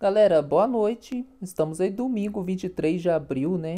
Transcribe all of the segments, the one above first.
Galera, boa noite. Estamos aí domingo, 23 de abril, né?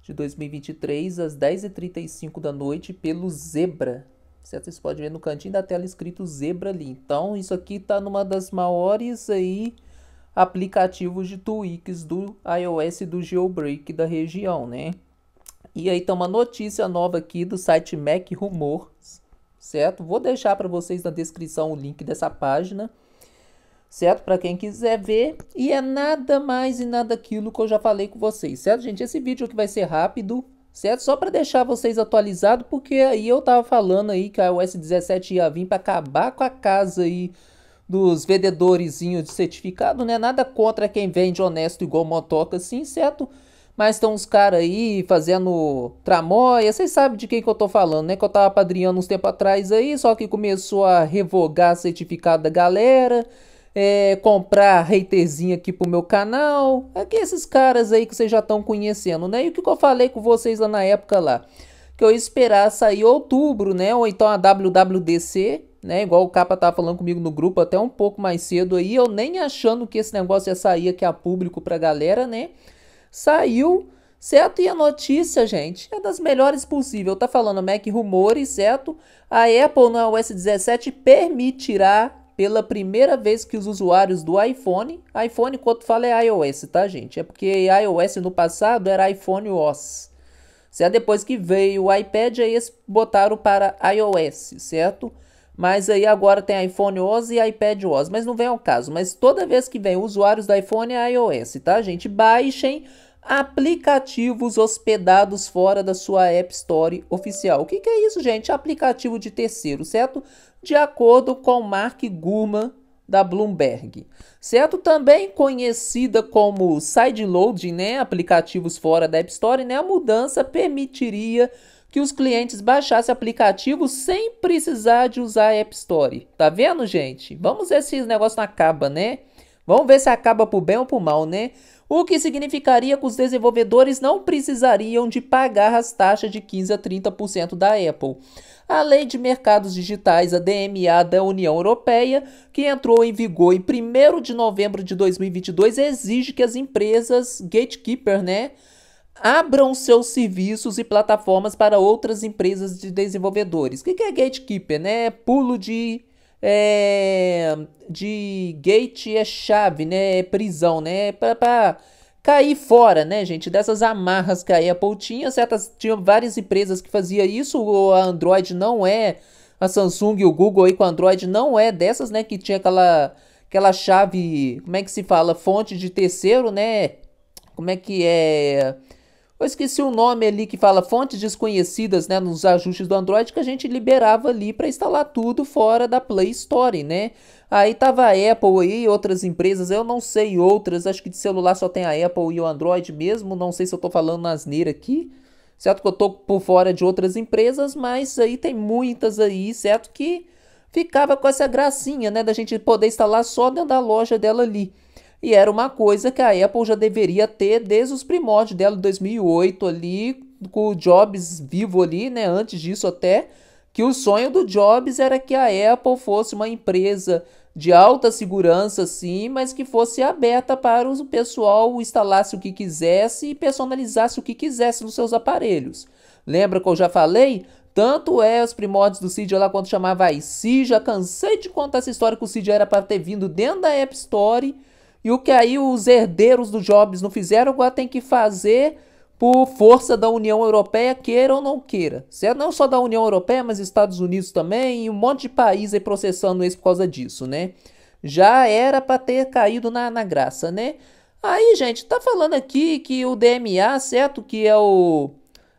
De 2023, às 10h35 da noite, pelo Zebra. Certo? Vocês podem ver no cantinho da tela escrito Zebra ali. Então, isso aqui tá numa das maiores aí aplicativos de tweaks do iOS do Jailbreak da região, né? E aí tem tá uma notícia nova aqui do site Mac Rumors, certo? Vou deixar para vocês na descrição o link dessa página certo? Para quem quiser ver. E é nada mais e nada aquilo que eu já falei com vocês, certo, gente? Esse vídeo aqui vai ser rápido, certo? Só para deixar vocês atualizados, porque aí eu tava falando aí que a iOS 17 ia vir para acabar com a casa aí dos vendedorzinhos de certificado, né? Nada contra quem vende honesto igual motoca assim, certo? Mas estão os caras aí fazendo tramóia, vocês sabem de quem que eu tô falando, né? Que eu tava padrinhando uns tempo atrás aí, só que começou a revogar certificado da galera é, comprar haterzinho aqui pro meu canal. Aqui esses caras aí que vocês já estão conhecendo, né? E o que, que eu falei com vocês lá na época lá? Que eu ia esperar sair outubro, né? Ou então a WWDC, né? Igual o Capa tava falando comigo no grupo até um pouco mais cedo aí. Eu nem achando que esse negócio ia sair aqui a público pra galera, né? Saiu, certo? E a notícia, gente, é das melhores possível. Tá falando Mac rumores, certo? A Apple na OS 17 permitirá pela primeira vez que os usuários do iPhone, iPhone quando fala é iOS, tá gente? É porque iOS no passado era iPhone OS. Se é depois que veio o iPad, aí eles botaram para iOS, certo? Mas aí agora tem iPhone OS e iPad OS, mas não vem ao caso. Mas toda vez que vem usuários do iPhone é iOS, tá gente? Baixem aplicativos hospedados fora da sua App Store oficial. O que, que é isso, gente? Aplicativo de terceiro, certo? De acordo com Mark Gurman da Bloomberg, certo? Também conhecida como sideloading, né? Aplicativos fora da App Store, né? A mudança permitiria que os clientes baixassem aplicativos sem precisar de usar a App Store. Tá vendo, gente? Vamos ver se esse negócio não acaba, né? Vamos ver se acaba por bem ou por mal, né? o que significaria que os desenvolvedores não precisariam de pagar as taxas de 15 a 30% da Apple. A Lei de Mercados Digitais, a DMA da União Europeia, que entrou em vigor em 1 de novembro de 2022, exige que as empresas gatekeeper, né, abram seus serviços e plataformas para outras empresas de desenvolvedores. O que é gatekeeper, né? Pulo de é, de gate é chave, né? É prisão, né? para cair fora, né, gente? Dessas amarras que a Apple tinha, certas, tinha várias empresas que fazia isso, a Android não é, a Samsung e o Google aí com Android não é dessas, né? Que tinha aquela, aquela chave, como é que se fala? Fonte de terceiro, né? Como é que é? Eu esqueci o nome ali que fala fontes desconhecidas, né, nos ajustes do Android que a gente liberava ali para instalar tudo fora da Play Store, né? Aí tava a Apple aí, outras empresas, eu não sei outras, acho que de celular só tem a Apple e o Android mesmo, não sei se eu tô falando asneira aqui. Certo que eu tô por fora de outras empresas, mas aí tem muitas aí, certo que ficava com essa gracinha, né, da gente poder instalar só dentro da loja dela ali. E era uma coisa que a Apple já deveria ter desde os primórdios dela, 2008 ali, com o Jobs vivo ali, né? Antes disso até, que o sonho do Jobs era que a Apple fosse uma empresa de alta segurança, sim, mas que fosse aberta para o pessoal instalasse o que quisesse e personalizasse o que quisesse nos seus aparelhos. Lembra que eu já falei? Tanto é os primórdios do Cydia lá quando chamava iSi, já cansei de contar essa história que o Cydia era para ter vindo dentro da App Store e o que aí os herdeiros do Jobs não fizeram, agora tem que fazer por força da União Europeia, queira ou não queira. Certo? Não só da União Europeia, mas Estados Unidos também, e um monte de país aí processando eles por causa disso, né? Já era para ter caído na, na graça, né? Aí, gente, tá falando aqui que o DMA, certo? Que é o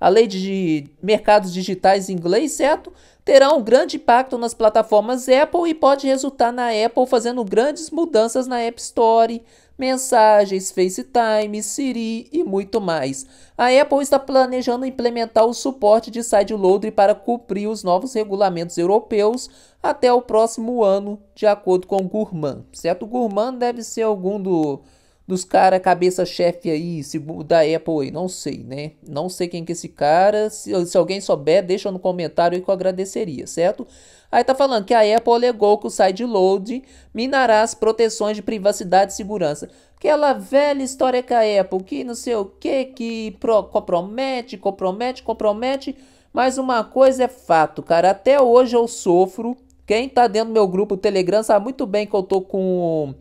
a lei de mercados digitais em inglês, certo? terá um grande impacto nas plataformas Apple e pode resultar na Apple fazendo grandes mudanças na App Store, mensagens, FaceTime, Siri e muito mais. A Apple está planejando implementar o suporte de loader para cumprir os novos regulamentos europeus até o próximo ano, de acordo com o Gurman. Certo? O Gurman deve ser algum do dos cara cabeça chefe aí, se da Apple aí, não sei, né? Não sei quem que é esse cara, se, se alguém souber, deixa no comentário aí que eu agradeceria, certo? Aí tá falando que a Apple alegou que o side load minará as proteções de privacidade e segurança. Aquela velha história que a Apple, que não sei o que, que pro, compromete, compromete, compromete. Mas uma coisa é fato, cara, até hoje eu sofro. Quem tá dentro do meu grupo Telegram sabe muito bem que eu tô com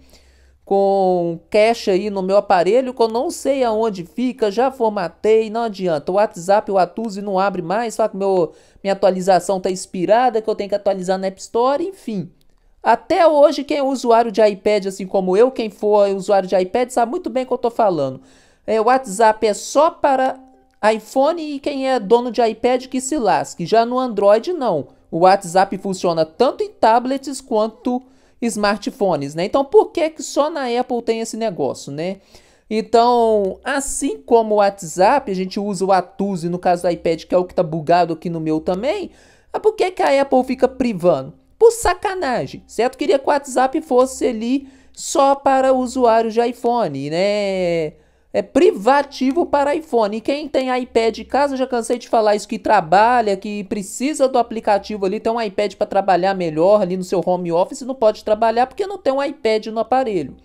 com cache aí no meu aparelho que eu não sei aonde fica, já formatei, não adianta. O WhatsApp, o Atuzi não abre mais, só que meu, minha atualização está expirada, que eu tenho que atualizar na App Store, enfim. Até hoje, quem é usuário de iPad, assim como eu, quem for usuário de iPad, sabe muito bem o que eu estou falando. É, o WhatsApp é só para iPhone e quem é dono de iPad que se lasque. Já no Android, não. O WhatsApp funciona tanto em tablets quanto smartphones, né? Então, por que, que só na Apple tem esse negócio, né? Então, assim como o WhatsApp, a gente usa o Atuse no caso do iPad, que é o que tá bugado aqui no meu também. Mas ah, por que, que a Apple fica privando? Por sacanagem, certo? Queria que o WhatsApp fosse ali só para usuários de iPhone, né? é privativo para iPhone. E quem tem iPad em casa, já cansei de falar isso, que trabalha, que precisa do aplicativo ali, tem um iPad para trabalhar melhor ali no seu home office, não pode trabalhar porque não tem um iPad no aparelho.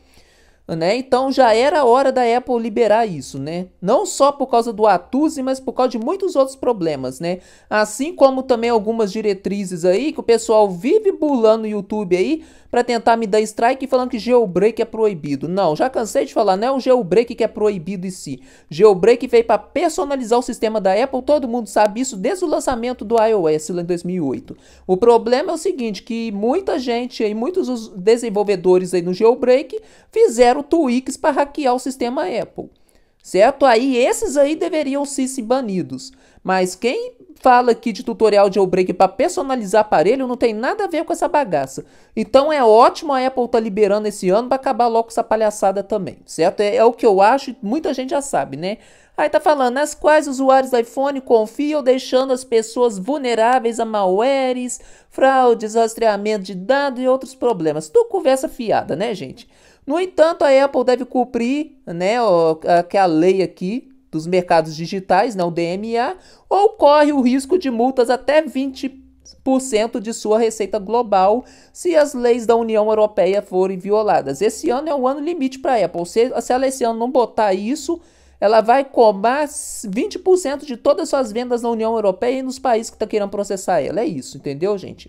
Né? Então já era hora da Apple liberar isso, né? Não só por causa do Atuse, mas por causa de muitos outros problemas, né? Assim como também algumas diretrizes aí que o pessoal vive bulando no YouTube aí para tentar me dar strike falando que jailbreak é proibido. Não, já cansei de falar, não é o jailbreak que é proibido em si. Jailbreak veio para personalizar o sistema da Apple, todo mundo sabe isso desde o lançamento do iOS lá em 2008. O problema é o seguinte, que muita gente aí, muitos desenvolvedores aí no jailbreak fizeram fizeram tweaks para hackear o sistema Apple. Certo? Aí esses aí deveriam sim ser banidos. Mas quem fala aqui de tutorial de jailbreak para personalizar aparelho não tem nada a ver com essa bagaça. Então é ótimo a Apple tá liberando esse ano para acabar logo com essa palhaçada também, certo? É, é, o que eu acho e muita gente já sabe, né? Aí tá falando, nas quais usuários do iPhone confiam deixando as pessoas vulneráveis a malwares, fraudes, rastreamento de dados e outros problemas. Tu conversa fiada, né, gente? No entanto, a Apple deve cumprir né, que a lei aqui dos mercados digitais, né, o DMA, ou corre o risco de multas até 20% de sua receita global se as leis da União Europeia forem violadas. Esse ano é um ano limite para a Apple. Se, se ela esse ano não botar isso, ela vai cobrar 20% de todas as suas vendas na União Europeia e nos países que estão tá querendo processar ela. É isso, entendeu, gente?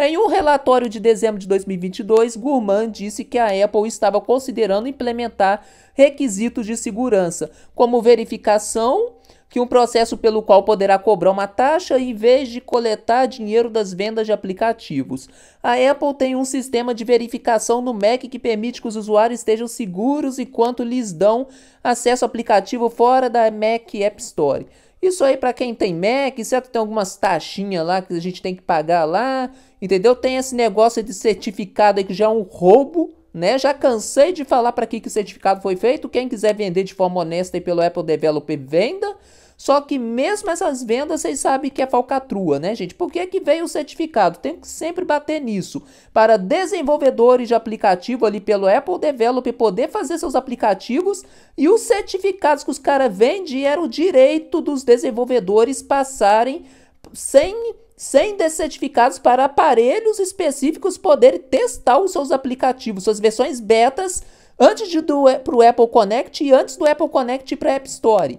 Em um relatório de dezembro de 2022, Gurman disse que a Apple estava considerando implementar requisitos de segurança, como verificação que um processo pelo qual poderá cobrar uma taxa em vez de coletar dinheiro das vendas de aplicativos. A Apple tem um sistema de verificação no Mac que permite que os usuários estejam seguros enquanto lhes dão acesso ao aplicativo fora da Mac App Store. Isso aí para quem tem Mac, certo? Tem algumas taxinhas lá que a gente tem que pagar lá, entendeu? Tem esse negócio de certificado aí que já é um roubo, né? Já cansei de falar para que que certificado foi feito. Quem quiser vender de forma honesta aí pelo Apple Developer, venda. Só que mesmo essas vendas, vocês sabem que é falcatrua, né, gente? Por que, que veio o certificado? Tem que sempre bater nisso. Para desenvolvedores de aplicativo ali pelo Apple Developer poder fazer seus aplicativos e os certificados que os caras vendem era o direito dos desenvolvedores passarem sem sem certificados para aparelhos específicos poderem testar os seus aplicativos, suas versões betas, antes de para o Apple Connect e antes do Apple Connect para a App Store.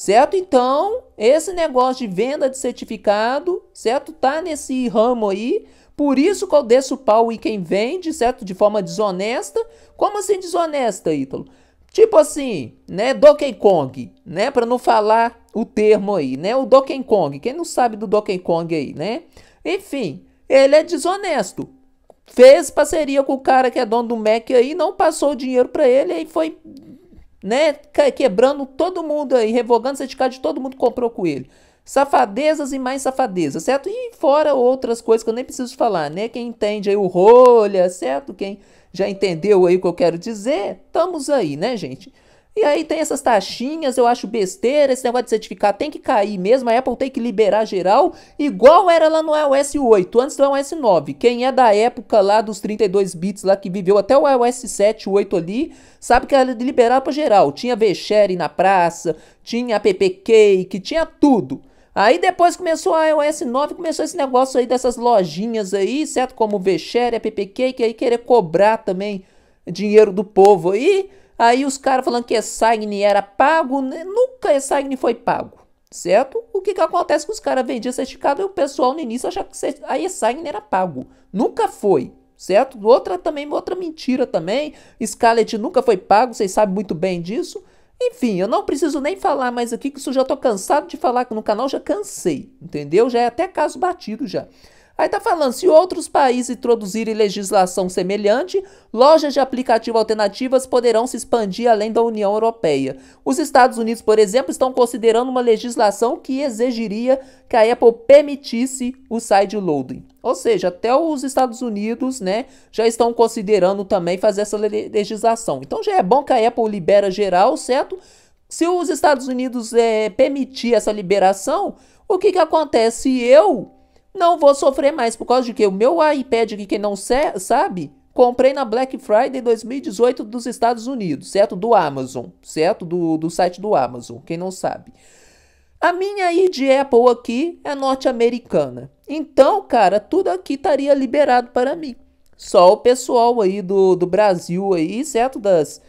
Certo? Então, esse negócio de venda de certificado, certo? Tá nesse ramo aí. Por isso que eu desço o pau em quem vende, certo? De forma desonesta. Como assim desonesta, Ítalo? Tipo assim, né? Donkey Kong, né? Para não falar o termo aí, né? O Donkey Kong. Quem não sabe do Donkey Kong aí, né? Enfim, ele é desonesto. Fez parceria com o cara que é dono do Mac aí, não passou o dinheiro para ele, aí foi né? Quebrando todo mundo aí, revogando o certificado de todo mundo que comprou com ele. Safadezas e mais safadezas, certo? E fora outras coisas que eu nem preciso falar, né? Quem entende aí o rolha, certo? Quem já entendeu aí o que eu quero dizer, estamos aí, né, gente? E aí tem essas taxinhas, eu acho besteira, esse negócio de certificar tem que cair mesmo, a Apple tem que liberar geral, igual era lá no iOS 8, antes do iOS 9. Quem é da época lá dos 32 bits lá que viveu até o iOS 7, 8 ali, sabe que era liberar para geral. Tinha VShare na praça, tinha app cake, tinha tudo. Aí depois começou o iOS 9, começou esse negócio aí dessas lojinhas aí, certo? Como VShare, app cake, aí querer cobrar também dinheiro do povo aí. Aí os caras falando que Sagni era pago, né? nunca Sagni foi pago, certo? O que, que acontece que os caras vendiam certificado e o pessoal no início achava que a Sagni era pago. Nunca foi, certo? Outra também, outra mentira também. Scarlet nunca foi pago, vocês sabem muito bem disso. Enfim, eu não preciso nem falar mais aqui, que isso já tô cansado de falar no canal, já cansei, entendeu? Já é até caso batido já. Aí tá falando, se outros países introduzirem legislação semelhante, lojas de aplicativo alternativas poderão se expandir além da União Europeia. Os Estados Unidos, por exemplo, estão considerando uma legislação que exigiria que a Apple permitisse o sideloading. Ou seja, até os Estados Unidos, né, já estão considerando também fazer essa legislação. Então já é bom que a Apple libera geral, certo? Se os Estados Unidos é, permitir essa liberação, o que que acontece? Eu não vou sofrer mais. Por causa de que o meu iPad aqui, quem não sabe, comprei na Black Friday 2018 dos Estados Unidos, certo? Do Amazon, certo? Do, do site do Amazon, quem não sabe. A minha ID Apple aqui é norte-americana. Então, cara, tudo aqui estaria liberado para mim. Só o pessoal aí do, do Brasil aí, certo? Das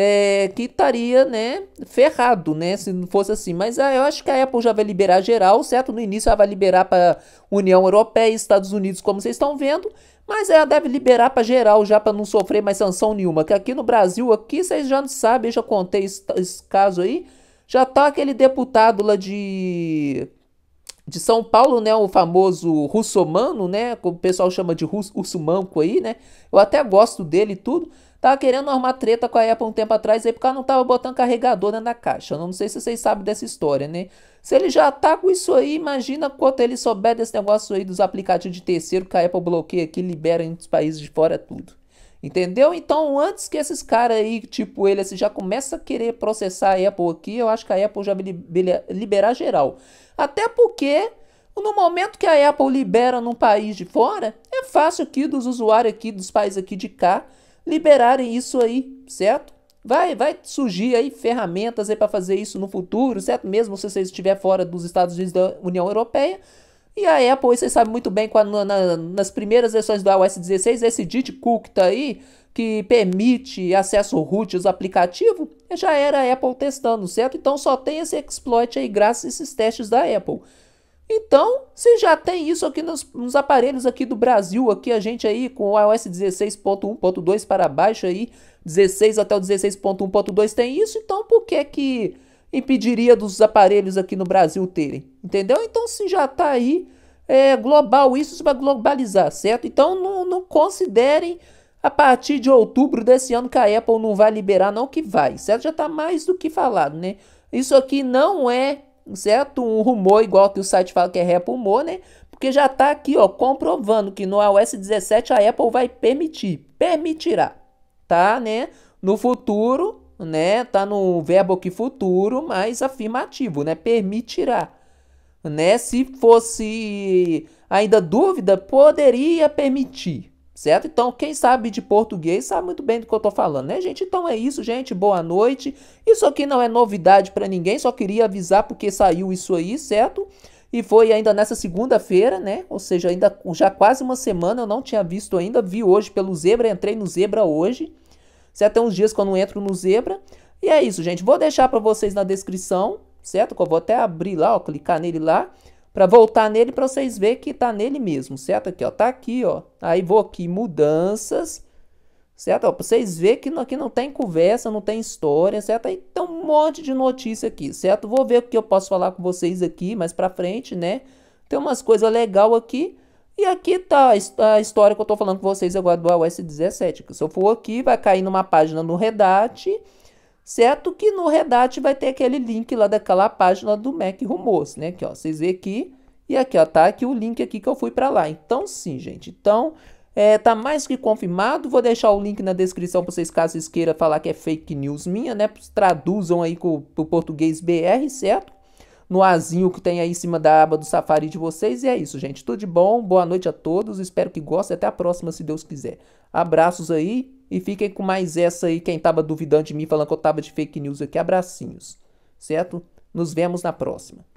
é, que estaria, né, ferrado, né, se não fosse assim. Mas ah, eu acho que a Apple já vai liberar geral, certo? No início ela vai liberar para União Europeia e Estados Unidos, como vocês estão vendo, mas ela deve liberar para geral já para não sofrer mais sanção nenhuma. Que aqui no Brasil, aqui vocês já não sabem, eu já contei esse, esse caso aí, já tá aquele deputado lá de de São Paulo, né, o famoso russomano, né, como o pessoal chama de russo, urso manco aí, né, eu até gosto dele e tudo, Tava querendo arrumar treta com a Apple um tempo atrás aí porque ela não tava botando carregador na caixa. Eu não sei se vocês sabem dessa história, né? Se ele já tá com isso aí, imagina quanto ele souber desse negócio aí dos aplicativos de terceiro que a Apple bloqueia aqui, libera em outros países de fora tudo. Entendeu? Então, antes que esses caras aí, tipo ele, assim, já começa a querer processar a Apple aqui, eu acho que a Apple já liberar geral. Até porque no momento que a Apple libera num país de fora, é fácil aqui dos usuários aqui dos países aqui de cá liberarem isso aí, certo? Vai, vai surgir aí ferramentas aí para fazer isso no futuro, certo? Mesmo se você estiver fora dos Estados Unidos da União Europeia. E a Apple, vocês sabem muito bem, na, na, nas primeiras versões do iOS 16, esse Did Cook tá aí, que permite acesso root aos aplicativos, já era a Apple testando, certo? Então só tem esse exploit aí graças a esses testes da Apple. Então, se já tem isso aqui nos, nos, aparelhos aqui do Brasil, aqui a gente aí com o iOS 16.1.2 para baixo aí, 16 até o 16.1.2 tem isso, então por que que impediria dos aparelhos aqui no Brasil terem? Entendeu? Então se já está aí é, global isso, vai globalizar, certo? Então não, não considerem a partir de outubro desse ano que a Apple não vai liberar não que vai, certo? Já está mais do que falado, né? Isso aqui não é certo? Um rumor igual que o site fala que é rap humor, né? Porque já está aqui, ó, comprovando que no iOS 17 a Apple vai permitir, permitirá, tá, né? No futuro, né? Tá no verbo que futuro, mas afirmativo, né? Permitirá, né? Se fosse ainda dúvida, poderia permitir, Certo? Então, quem sabe de português sabe muito bem do que eu estou falando, né, gente? Então é isso, gente. Boa noite. Isso aqui não é novidade para ninguém, só queria avisar porque saiu isso aí, certo? E foi ainda nessa segunda-feira, né? Ou seja, ainda já quase uma semana eu não tinha visto ainda, vi hoje pelo Zebra, entrei no Zebra hoje. Certo? Tem uns dias que eu não entro no Zebra. E é isso, gente. Vou deixar para vocês na descrição, certo? Que eu vou até abrir lá, ó, clicar nele lá para voltar nele para vocês verem que tá nele mesmo, certo? Aqui, ó, tá aqui, ó. Aí vou aqui mudanças, certo? Para vocês ver que aqui não tem conversa, não tem história, certo? Aí tem um monte de notícia aqui, certo? Vou ver o que eu posso falar com vocês aqui mais para frente, né? Tem umas coisas legal aqui. E aqui tá a história que eu estou falando com vocês agora do iOS 17. Se eu for aqui, vai cair numa página no Redact Certo que no Reddit vai ter aquele link lá daquela página do Mac Rumors, né? Aqui, ó, vocês vê aqui e aqui, ó, tá aqui o link aqui que eu fui para lá. Então sim, gente. Então, é, tá mais que confirmado. Vou deixar o link na descrição para vocês, caso vocês queiram falar que é fake news minha, né? Traduzam aí com pro português BR, certo? No azinho que tem aí em cima da aba do Safari de vocês. E é isso, gente. Tudo de bom. Boa noite a todos. Espero que gostem. Até a próxima, se Deus quiser. Abraços aí e fiquem com mais essa aí, quem tava duvidando de mim, falando que eu tava de fake news aqui, abracinhos, certo? Nos vemos na próxima.